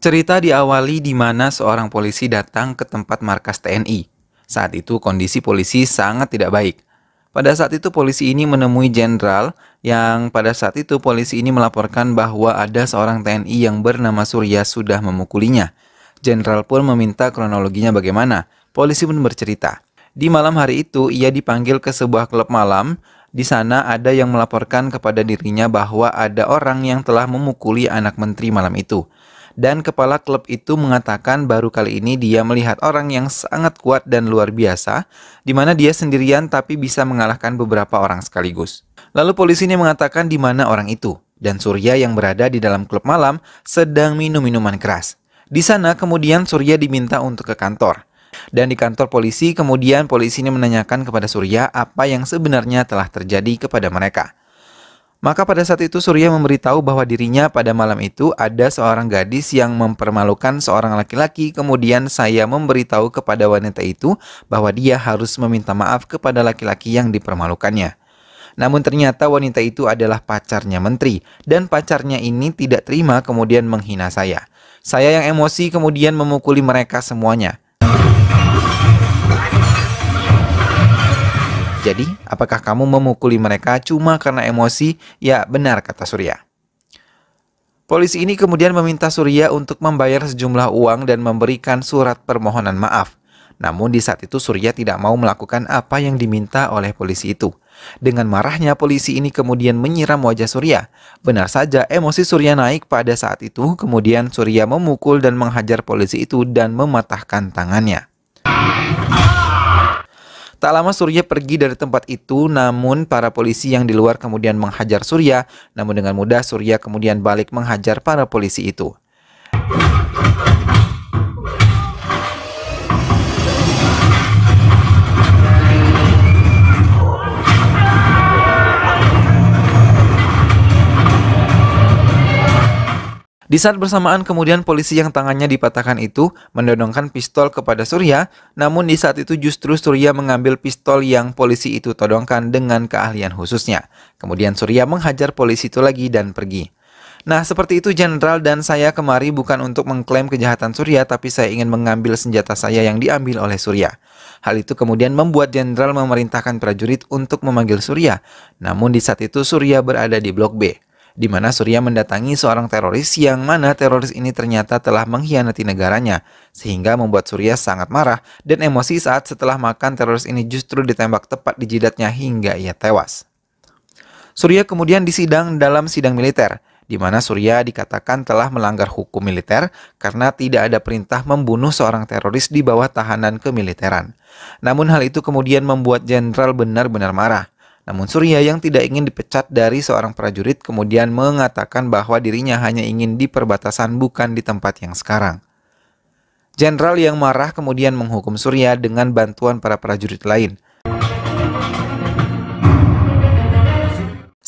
Cerita diawali di mana seorang polisi datang ke tempat markas TNI. Saat itu kondisi polisi sangat tidak baik. Pada saat itu polisi ini menemui jenderal yang pada saat itu polisi ini melaporkan bahwa ada seorang TNI yang bernama Surya sudah memukulinya. Jenderal pun meminta kronologinya bagaimana. Polisi pun bercerita. Di malam hari itu ia dipanggil ke sebuah klub malam. Di sana ada yang melaporkan kepada dirinya bahwa ada orang yang telah memukuli anak menteri malam itu dan kepala klub itu mengatakan baru kali ini dia melihat orang yang sangat kuat dan luar biasa, di mana dia sendirian tapi bisa mengalahkan beberapa orang sekaligus. Lalu polisi ini mengatakan di mana orang itu, dan Surya yang berada di dalam klub malam sedang minum minuman keras. Di sana kemudian Surya diminta untuk ke kantor. Dan di kantor polisi, kemudian polisi ini menanyakan kepada Surya apa yang sebenarnya telah terjadi kepada mereka. Maka pada saat itu Surya memberitahu bahwa dirinya pada malam itu ada seorang gadis yang mempermalukan seorang laki-laki. Kemudian saya memberitahu kepada wanita itu bahwa dia harus meminta maaf kepada laki-laki yang dipermalukannya. Namun ternyata wanita itu adalah pacarnya menteri dan pacarnya ini tidak terima kemudian menghina saya. Saya yang emosi kemudian memukuli mereka semuanya. Jadi, apakah kamu memukuli mereka cuma karena emosi? Ya, benar kata Surya. Polisi ini kemudian meminta Surya untuk membayar sejumlah uang dan memberikan surat permohonan maaf. Namun di saat itu Surya tidak mau melakukan apa yang diminta oleh polisi itu. Dengan marahnya polisi ini kemudian menyiram wajah Surya. Benar saja emosi Surya naik pada saat itu, kemudian Surya memukul dan menghajar polisi itu dan mematahkan tangannya. Tak lama Surya pergi dari tempat itu, namun para polisi yang di luar kemudian menghajar Surya, namun dengan mudah Surya kemudian balik menghajar para polisi itu. Di saat bersamaan kemudian polisi yang tangannya dipatahkan itu mendonongkan pistol kepada Surya, namun di saat itu justru Surya mengambil pistol yang polisi itu todongkan dengan keahlian khususnya. Kemudian Surya menghajar polisi itu lagi dan pergi. Nah, seperti itu jenderal dan saya kemari bukan untuk mengklaim kejahatan Surya, tapi saya ingin mengambil senjata saya yang diambil oleh Surya. Hal itu kemudian membuat jenderal memerintahkan prajurit untuk memanggil Surya. Namun di saat itu Surya berada di blok B di mana Surya mendatangi seorang teroris yang mana teroris ini ternyata telah mengkhianati negaranya, sehingga membuat Surya sangat marah dan emosi saat setelah makan teroris ini justru ditembak tepat di jidatnya hingga ia tewas. Surya kemudian disidang dalam sidang militer, di mana Surya dikatakan telah melanggar hukum militer karena tidak ada perintah membunuh seorang teroris di bawah tahanan kemiliteran. Namun hal itu kemudian membuat jenderal benar-benar marah namun Surya yang tidak ingin dipecat dari seorang prajurit kemudian mengatakan bahwa dirinya hanya ingin di perbatasan bukan di tempat yang sekarang. Jenderal yang marah kemudian menghukum Surya dengan bantuan para prajurit lain –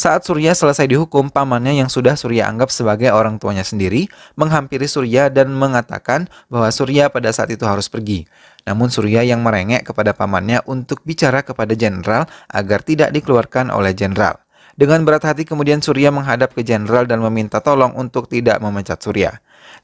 Saat Surya selesai dihukum, pamannya yang sudah Surya anggap sebagai orang tuanya sendiri menghampiri Surya dan mengatakan bahwa Surya pada saat itu harus pergi. Namun Surya yang merengek kepada pamannya untuk bicara kepada jenderal agar tidak dikeluarkan oleh jenderal. Dengan berat hati kemudian Surya menghadap ke jenderal dan meminta tolong untuk tidak memecat Surya.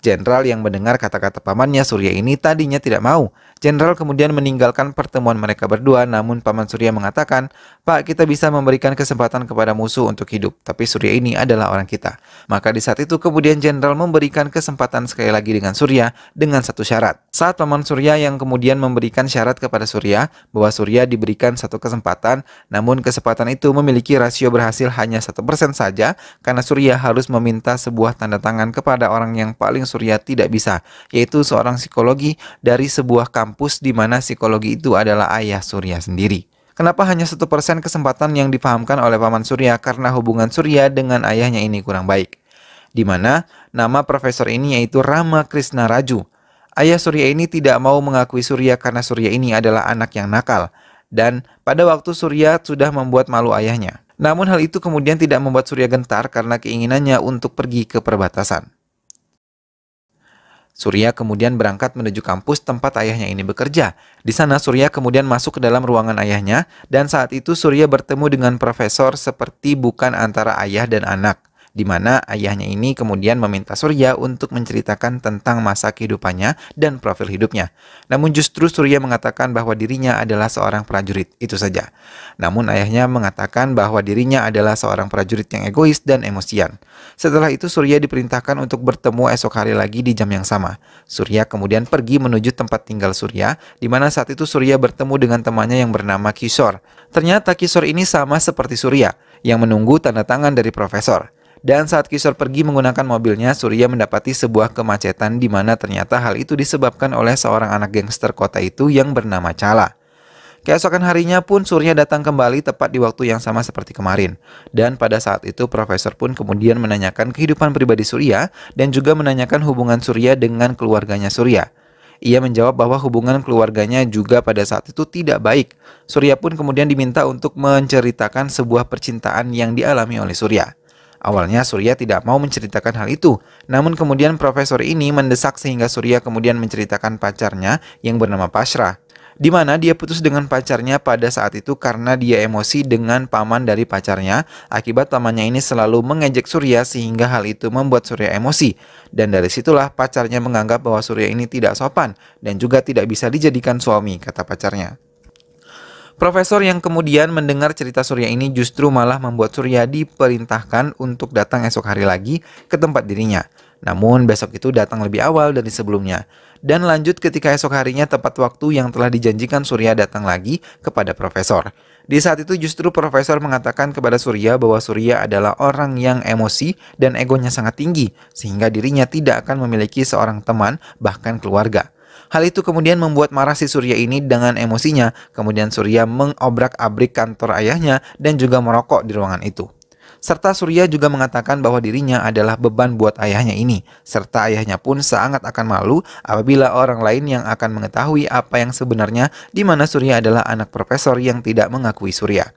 Jenderal yang mendengar kata-kata pamannya Surya ini tadinya tidak mau. Jenderal kemudian meninggalkan pertemuan mereka berdua, namun paman Surya mengatakan, Pak, kita bisa memberikan kesempatan kepada musuh untuk hidup, tapi Surya ini adalah orang kita. Maka di saat itu kemudian Jenderal memberikan kesempatan sekali lagi dengan Surya dengan satu syarat. Saat paman Surya yang kemudian memberikan syarat kepada Surya bahwa Surya diberikan satu kesempatan, namun kesempatan itu memiliki rasio berhasil hanya satu persen saja karena Surya harus meminta sebuah tanda tangan kepada orang yang paling Surya tidak bisa, yaitu seorang psikologi dari sebuah kampus di mana psikologi itu adalah ayah Surya sendiri. Kenapa hanya satu persen kesempatan yang dipahamkan oleh paman Surya karena hubungan Surya dengan ayahnya ini kurang baik. Di mana nama profesor ini yaitu Rama Krishna Raju. Ayah Surya ini tidak mau mengakui Surya karena Surya ini adalah anak yang nakal dan pada waktu Surya sudah membuat malu ayahnya. Namun hal itu kemudian tidak membuat Surya gentar karena keinginannya untuk pergi ke perbatasan. Surya kemudian berangkat menuju kampus tempat ayahnya ini bekerja. Di sana Surya kemudian masuk ke dalam ruangan ayahnya dan saat itu Surya bertemu dengan profesor seperti bukan antara ayah dan anak di mana ayahnya ini kemudian meminta Surya untuk menceritakan tentang masa kehidupannya dan profil hidupnya. Namun justru Surya mengatakan bahwa dirinya adalah seorang prajurit, itu saja. Namun ayahnya mengatakan bahwa dirinya adalah seorang prajurit yang egois dan emosian. Setelah itu Surya diperintahkan untuk bertemu esok hari lagi di jam yang sama. Surya kemudian pergi menuju tempat tinggal Surya, di mana saat itu Surya bertemu dengan temannya yang bernama Kisor. Ternyata Kisor ini sama seperti Surya, yang menunggu tanda tangan dari profesor. Dan saat Kisor pergi menggunakan mobilnya, Surya mendapati sebuah kemacetan di mana ternyata hal itu disebabkan oleh seorang anak gangster kota itu yang bernama Chala. Keesokan harinya pun Surya datang kembali tepat di waktu yang sama seperti kemarin. Dan pada saat itu profesor pun kemudian menanyakan kehidupan pribadi Surya dan juga menanyakan hubungan Surya dengan keluarganya Surya. Ia menjawab bahwa hubungan keluarganya juga pada saat itu tidak baik. Surya pun kemudian diminta untuk menceritakan sebuah percintaan yang dialami oleh Surya. Awalnya Surya tidak mau menceritakan hal itu, namun kemudian profesor ini mendesak sehingga Surya kemudian menceritakan pacarnya yang bernama Pasrah. Di mana dia putus dengan pacarnya pada saat itu karena dia emosi dengan paman dari pacarnya. Akibat pamannya ini selalu mengejek Surya sehingga hal itu membuat Surya emosi. Dan dari situlah pacarnya menganggap bahwa Surya ini tidak sopan dan juga tidak bisa dijadikan suami, kata pacarnya. Profesor yang kemudian mendengar cerita Surya ini justru malah membuat Surya diperintahkan untuk datang esok hari lagi ke tempat dirinya. Namun besok itu datang lebih awal dari sebelumnya. Dan lanjut ketika esok harinya tepat waktu yang telah dijanjikan Surya datang lagi kepada Profesor. Di saat itu justru Profesor mengatakan kepada Surya bahwa Surya adalah orang yang emosi dan egonya sangat tinggi. Sehingga dirinya tidak akan memiliki seorang teman bahkan keluarga. Hal itu kemudian membuat marah si Surya ini dengan emosinya. Kemudian Surya mengobrak-abrik kantor ayahnya dan juga merokok di ruangan itu. Serta Surya juga mengatakan bahwa dirinya adalah beban buat ayahnya ini, serta ayahnya pun sangat akan malu apabila orang lain yang akan mengetahui apa yang sebenarnya di mana Surya adalah anak profesor yang tidak mengakui Surya.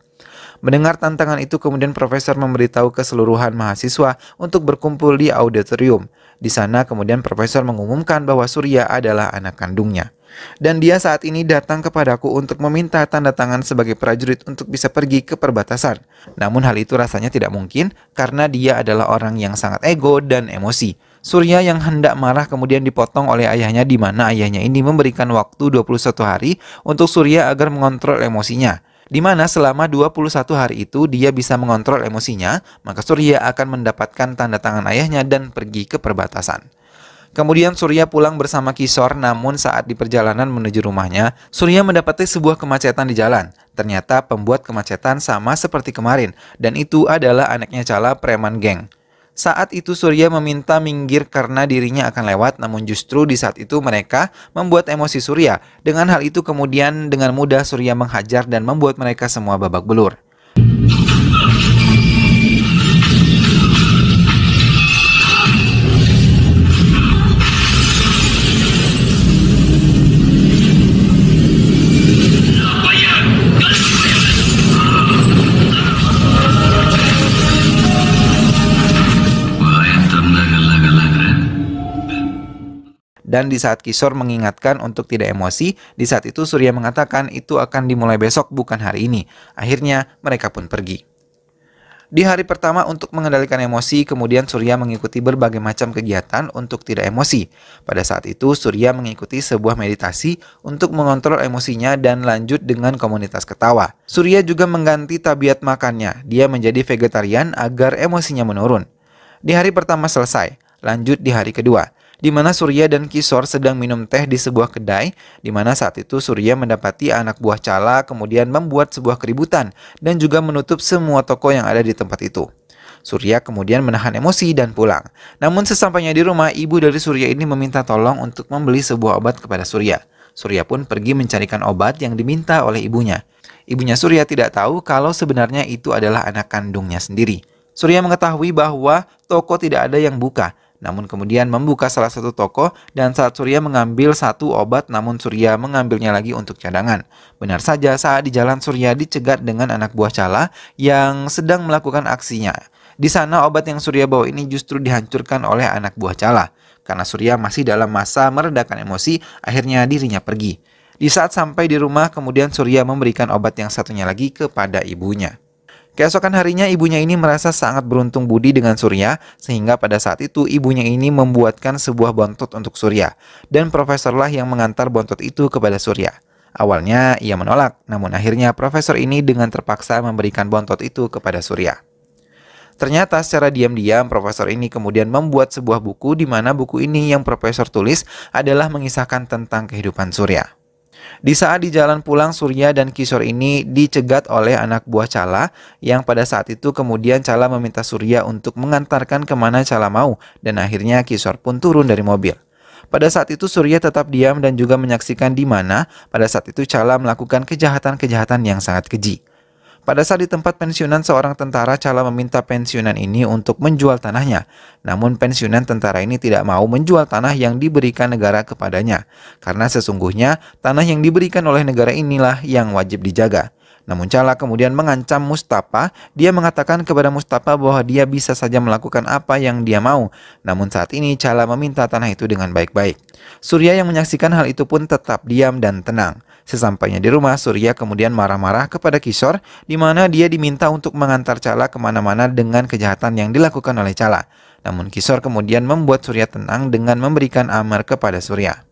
Mendengar tantangan itu kemudian profesor memberitahu keseluruhan mahasiswa untuk berkumpul di auditorium. Di sana kemudian profesor mengumumkan bahwa Surya adalah anak kandungnya. Dan dia saat ini datang kepadaku untuk meminta tanda tangan sebagai prajurit untuk bisa pergi ke perbatasan. Namun hal itu rasanya tidak mungkin karena dia adalah orang yang sangat ego dan emosi. Surya yang hendak marah kemudian dipotong oleh ayahnya di mana ayahnya ini memberikan waktu 21 hari untuk Surya agar mengontrol emosinya di mana selama 21 hari itu dia bisa mengontrol emosinya, maka Surya akan mendapatkan tanda tangan ayahnya dan pergi ke perbatasan. Kemudian Surya pulang bersama Kisor namun saat di perjalanan menuju rumahnya, Surya mendapati sebuah kemacetan di jalan. Ternyata pembuat kemacetan sama seperti kemarin dan itu adalah anaknya Cala preman geng. Saat itu Surya meminta minggir karena dirinya akan lewat, namun justru di saat itu mereka membuat emosi Surya. Dengan hal itu kemudian dengan mudah Surya menghajar dan membuat mereka semua babak belur. Dan di saat Kisor mengingatkan untuk tidak emosi, di saat itu Surya mengatakan itu akan dimulai besok bukan hari ini. Akhirnya mereka pun pergi. Di hari pertama untuk mengendalikan emosi, kemudian Surya mengikuti berbagai macam kegiatan untuk tidak emosi. Pada saat itu, Surya mengikuti sebuah meditasi untuk mengontrol emosinya dan lanjut dengan komunitas ketawa. Surya juga mengganti tabiat makannya. Dia menjadi vegetarian agar emosinya menurun. Di hari pertama selesai, lanjut di hari kedua di mana Surya dan Kisor sedang minum teh di sebuah kedai, di mana saat itu Surya mendapati anak buah Cala kemudian membuat sebuah keributan dan juga menutup semua toko yang ada di tempat itu. Surya kemudian menahan emosi dan pulang. Namun sesampainya di rumah, ibu dari Surya ini meminta tolong untuk membeli sebuah obat kepada Surya. Surya pun pergi mencarikan obat yang diminta oleh ibunya. Ibunya Surya tidak tahu kalau sebenarnya itu adalah anak kandungnya sendiri. Surya mengetahui bahwa toko tidak ada yang buka namun kemudian membuka salah satu toko dan saat Surya mengambil satu obat namun Surya mengambilnya lagi untuk cadangan. Benar saja saat di jalan Surya dicegat dengan anak buah Cala yang sedang melakukan aksinya. Di sana obat yang Surya bawa ini justru dihancurkan oleh anak buah Cala. Karena Surya masih dalam masa meredakan emosi, akhirnya dirinya pergi. Di saat sampai di rumah, kemudian Surya memberikan obat yang satunya lagi kepada ibunya. Keesokan harinya ibunya ini merasa sangat beruntung budi dengan Surya sehingga pada saat itu ibunya ini membuatkan sebuah bontot untuk Surya dan profesorlah yang mengantar bontot itu kepada Surya. Awalnya ia menolak, namun akhirnya profesor ini dengan terpaksa memberikan bontot itu kepada Surya. Ternyata secara diam-diam profesor ini kemudian membuat sebuah buku di mana buku ini yang profesor tulis adalah mengisahkan tentang kehidupan Surya. Di saat di jalan pulang Surya dan Kisor ini dicegat oleh anak buah Cala yang pada saat itu kemudian Cala meminta Surya untuk mengantarkan kemana Cala mau dan akhirnya Kisor pun turun dari mobil. Pada saat itu Surya tetap diam dan juga menyaksikan di mana pada saat itu Cala melakukan kejahatan-kejahatan yang sangat keji. Pada saat di tempat pensiunan seorang tentara cala meminta pensiunan ini untuk menjual tanahnya. Namun pensiunan tentara ini tidak mau menjual tanah yang diberikan negara kepadanya. Karena sesungguhnya tanah yang diberikan oleh negara inilah yang wajib dijaga. Namun Cala kemudian mengancam Mustafa. Dia mengatakan kepada Mustafa bahwa dia bisa saja melakukan apa yang dia mau. Namun saat ini Cala meminta tanah itu dengan baik-baik. Surya yang menyaksikan hal itu pun tetap diam dan tenang. Sesampainya di rumah, Surya kemudian marah-marah kepada Kisor di mana dia diminta untuk mengantar Cala kemana-mana dengan kejahatan yang dilakukan oleh Cala. Namun Kisor kemudian membuat Surya tenang dengan memberikan amar kepada Surya.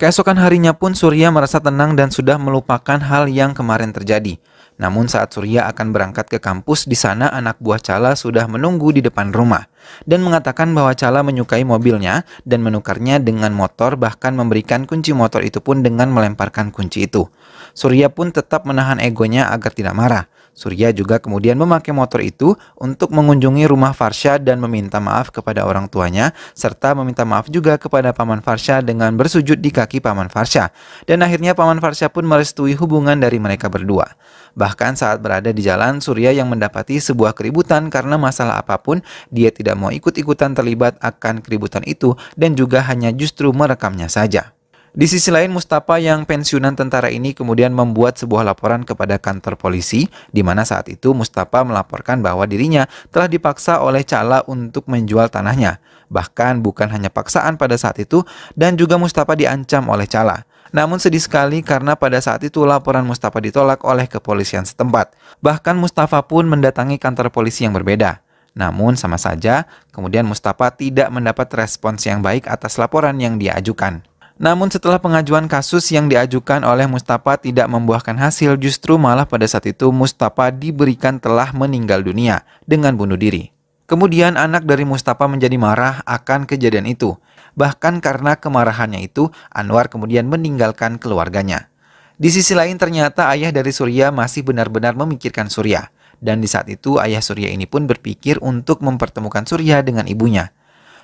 Keesokan harinya pun Surya merasa tenang dan sudah melupakan hal yang kemarin terjadi. Namun saat Surya akan berangkat ke kampus, di sana anak buah Cala sudah menunggu di depan rumah dan mengatakan bahwa Cala menyukai mobilnya dan menukarnya dengan motor bahkan memberikan kunci motor itu pun dengan melemparkan kunci itu. Surya pun tetap menahan egonya agar tidak marah. Surya juga kemudian memakai motor itu untuk mengunjungi rumah Farsha dan meminta maaf kepada orang tuanya, serta meminta maaf juga kepada Paman Farsha dengan bersujud di kaki Paman Farsha. Dan akhirnya Paman Farsha pun merestui hubungan dari mereka berdua. Bahkan saat berada di jalan, Surya yang mendapati sebuah keributan karena masalah apapun, dia tidak mau ikut-ikutan terlibat akan keributan itu dan juga hanya justru merekamnya saja. Di sisi lain, Mustafa yang pensiunan tentara ini kemudian membuat sebuah laporan kepada kantor polisi, di mana saat itu Mustafa melaporkan bahwa dirinya telah dipaksa oleh Cala untuk menjual tanahnya. Bahkan bukan hanya paksaan pada saat itu, dan juga Mustafa diancam oleh Cala. Namun sedih sekali karena pada saat itu laporan Mustafa ditolak oleh kepolisian setempat. Bahkan Mustafa pun mendatangi kantor polisi yang berbeda. Namun sama saja, kemudian Mustafa tidak mendapat respons yang baik atas laporan yang diajukan. Namun setelah pengajuan kasus yang diajukan oleh Mustafa tidak membuahkan hasil, justru malah pada saat itu Mustafa diberikan telah meninggal dunia dengan bunuh diri. Kemudian anak dari Mustafa menjadi marah akan kejadian itu. Bahkan karena kemarahannya itu, Anwar kemudian meninggalkan keluarganya. Di sisi lain ternyata ayah dari Surya masih benar-benar memikirkan Surya. Dan di saat itu ayah Surya ini pun berpikir untuk mempertemukan Surya dengan ibunya.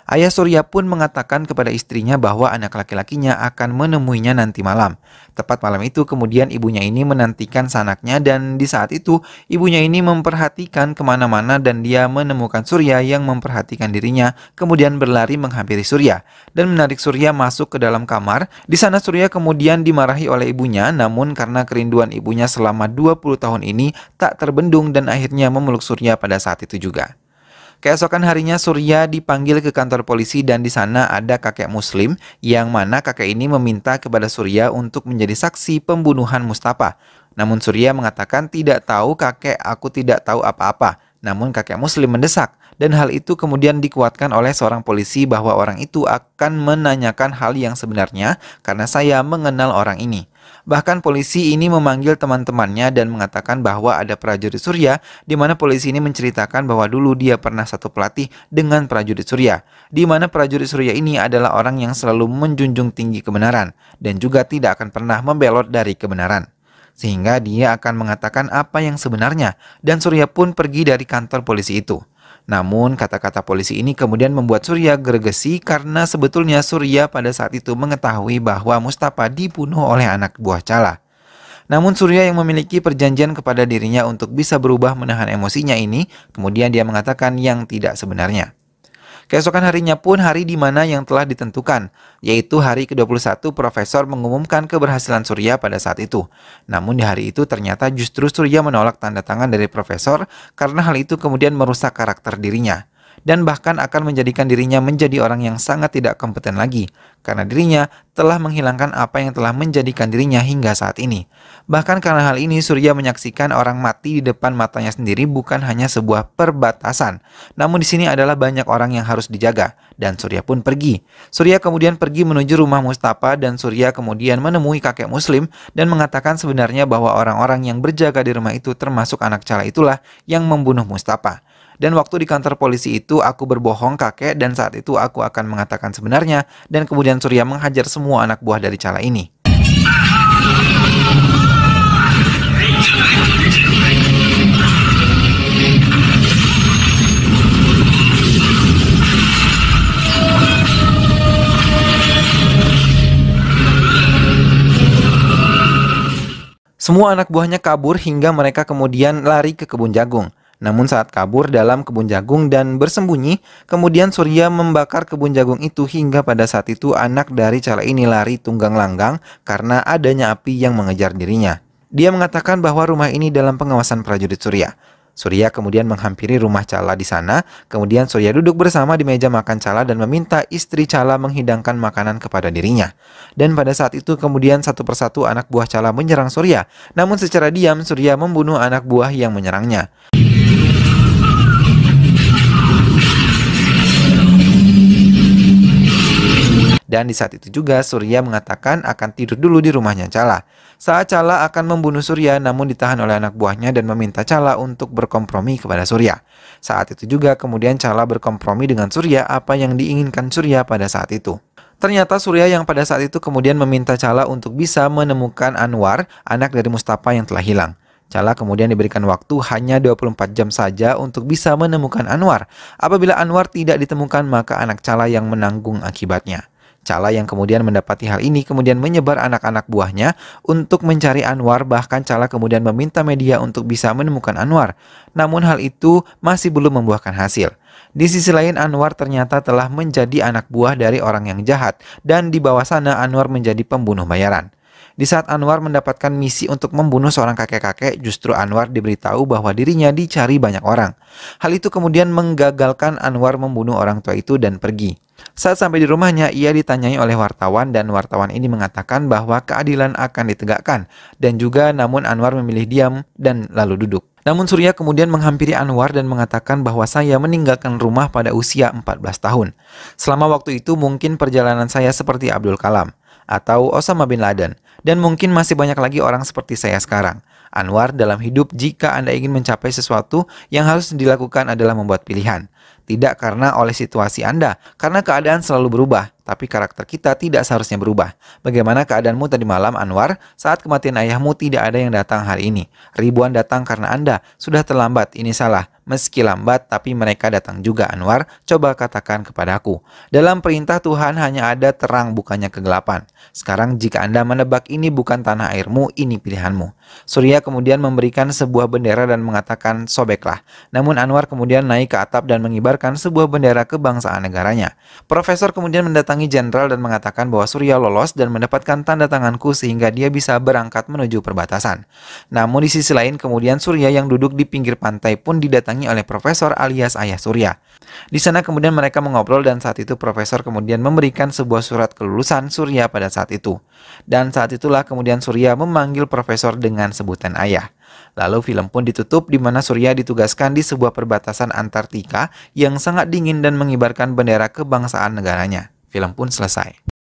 Ayah Surya pun mengatakan kepada istrinya bahwa anak laki-lakinya akan menemuinya nanti malam. Tepat malam itu kemudian ibunya ini menantikan sanaknya dan di saat itu ibunya ini memperhatikan kemana-mana dan dia menemukan Surya yang memperhatikan dirinya kemudian berlari menghampiri Surya dan menarik Surya masuk ke dalam kamar. Di sana Surya kemudian dimarahi oleh ibunya namun karena kerinduan ibunya selama 20 tahun ini tak terbendung dan akhirnya memeluk Surya pada saat itu juga. Keesokan harinya Surya dipanggil ke kantor polisi dan di sana ada kakek muslim yang mana kakek ini meminta kepada Surya untuk menjadi saksi pembunuhan Mustafa. Namun Surya mengatakan tidak tahu kakek aku tidak tahu apa-apa. Namun kakek muslim mendesak dan hal itu kemudian dikuatkan oleh seorang polisi bahwa orang itu akan menanyakan hal yang sebenarnya karena saya mengenal orang ini. Bahkan polisi ini memanggil teman-temannya dan mengatakan bahwa ada prajurit Surya di mana polisi ini menceritakan bahwa dulu dia pernah satu pelatih dengan prajurit Surya. Di mana prajurit Surya ini adalah orang yang selalu menjunjung tinggi kebenaran dan juga tidak akan pernah membelot dari kebenaran sehingga dia akan mengatakan apa yang sebenarnya dan Surya pun pergi dari kantor polisi itu. Namun, kata-kata polisi ini kemudian membuat Surya gergesi karena sebetulnya Surya pada saat itu mengetahui bahwa Mustafa dibunuh oleh anak buah Cala. Namun Surya yang memiliki perjanjian kepada dirinya untuk bisa berubah menahan emosinya ini, kemudian dia mengatakan yang tidak sebenarnya. Keesokan harinya pun hari di mana yang telah ditentukan, yaitu hari ke-21 Profesor mengumumkan keberhasilan Surya pada saat itu. Namun di hari itu ternyata justru Surya menolak tanda tangan dari Profesor karena hal itu kemudian merusak karakter dirinya dan bahkan akan menjadikan dirinya menjadi orang yang sangat tidak kompeten lagi karena dirinya telah menghilangkan apa yang telah menjadikan dirinya hingga saat ini. Bahkan karena hal ini Surya menyaksikan orang mati di depan matanya sendiri bukan hanya sebuah perbatasan. Namun di sini adalah banyak orang yang harus dijaga dan Surya pun pergi. Surya kemudian pergi menuju rumah Mustafa dan Surya kemudian menemui kakek muslim dan mengatakan sebenarnya bahwa orang-orang yang berjaga di rumah itu termasuk anak cala itulah yang membunuh Mustafa. Dan waktu di kantor polisi itu aku berbohong kakek dan saat itu aku akan mengatakan sebenarnya dan kemudian Surya menghajar semua anak buah dari cala ini. Semua anak buahnya kabur hingga mereka kemudian lari ke kebun jagung. Namun saat kabur dalam kebun jagung dan bersembunyi, kemudian Surya membakar kebun jagung itu hingga pada saat itu anak dari cala ini lari tunggang langgang karena adanya api yang mengejar dirinya. Dia mengatakan bahwa rumah ini dalam pengawasan prajurit Surya. Surya kemudian menghampiri rumah Cala di sana. Kemudian Surya duduk bersama di meja makan Cala dan meminta istri Cala menghidangkan makanan kepada dirinya. Dan pada saat itu kemudian satu persatu anak buah Cala menyerang Surya. Namun secara diam Surya membunuh anak buah yang menyerangnya. Dan di saat itu juga Surya mengatakan akan tidur dulu di rumahnya Cala. Saat Cala akan membunuh Surya namun ditahan oleh anak buahnya dan meminta Cala untuk berkompromi kepada Surya. Saat itu juga kemudian Cala berkompromi dengan Surya apa yang diinginkan Surya pada saat itu. Ternyata Surya yang pada saat itu kemudian meminta Cala untuk bisa menemukan Anwar, anak dari Mustafa yang telah hilang. Cala kemudian diberikan waktu hanya 24 jam saja untuk bisa menemukan Anwar. Apabila Anwar tidak ditemukan, maka anak Cala yang menanggung akibatnya. Cala yang kemudian mendapati hal ini kemudian menyebar anak-anak buahnya untuk mencari Anwar bahkan Cala kemudian meminta media untuk bisa menemukan Anwar. Namun hal itu masih belum membuahkan hasil. Di sisi lain Anwar ternyata telah menjadi anak buah dari orang yang jahat dan di bawah sana Anwar menjadi pembunuh bayaran. Di saat Anwar mendapatkan misi untuk membunuh seorang kakek-kakek, justru Anwar diberitahu bahwa dirinya dicari banyak orang. Hal itu kemudian menggagalkan Anwar membunuh orang tua itu dan pergi. Saat sampai di rumahnya, ia ditanyai oleh wartawan dan wartawan ini mengatakan bahwa keadilan akan ditegakkan dan juga namun Anwar memilih diam dan lalu duduk. Namun Surya kemudian menghampiri Anwar dan mengatakan bahwa saya meninggalkan rumah pada usia 14 tahun. Selama waktu itu mungkin perjalanan saya seperti Abdul Kalam atau Osama Bin Laden. Dan mungkin masih banyak lagi orang seperti saya sekarang. Anwar dalam hidup jika Anda ingin mencapai sesuatu yang harus dilakukan adalah membuat pilihan. Tidak karena oleh situasi Anda, karena keadaan selalu berubah, tapi karakter kita tidak seharusnya berubah. Bagaimana keadaanmu tadi malam, Anwar? Saat kematian ayahmu tidak ada yang datang hari ini. Ribuan datang karena Anda. Sudah terlambat, ini salah. Meski lambat, tapi mereka datang juga Anwar, coba katakan kepadaku. Dalam perintah Tuhan hanya ada terang bukannya kegelapan. Sekarang jika Anda menebak ini bukan tanah airmu, ini pilihanmu. Surya kemudian memberikan sebuah bendera dan mengatakan sobeklah. Namun Anwar kemudian naik ke atap dan mengibarkan sebuah bendera kebangsaan negaranya. Profesor kemudian mendatangi jenderal dan mengatakan bahwa Surya lolos dan mendapatkan tanda tanganku sehingga dia bisa berangkat menuju perbatasan. Namun di sisi lain kemudian Surya yang duduk di pinggir pantai pun didatangi didatangi oleh Profesor alias Ayah Surya. Di sana kemudian mereka mengobrol dan saat itu Profesor kemudian memberikan sebuah surat kelulusan Surya pada saat itu. Dan saat itulah kemudian Surya memanggil Profesor dengan sebutan Ayah. Lalu film pun ditutup di mana Surya ditugaskan di sebuah perbatasan Antartika yang sangat dingin dan mengibarkan bendera kebangsaan negaranya. Film pun selesai.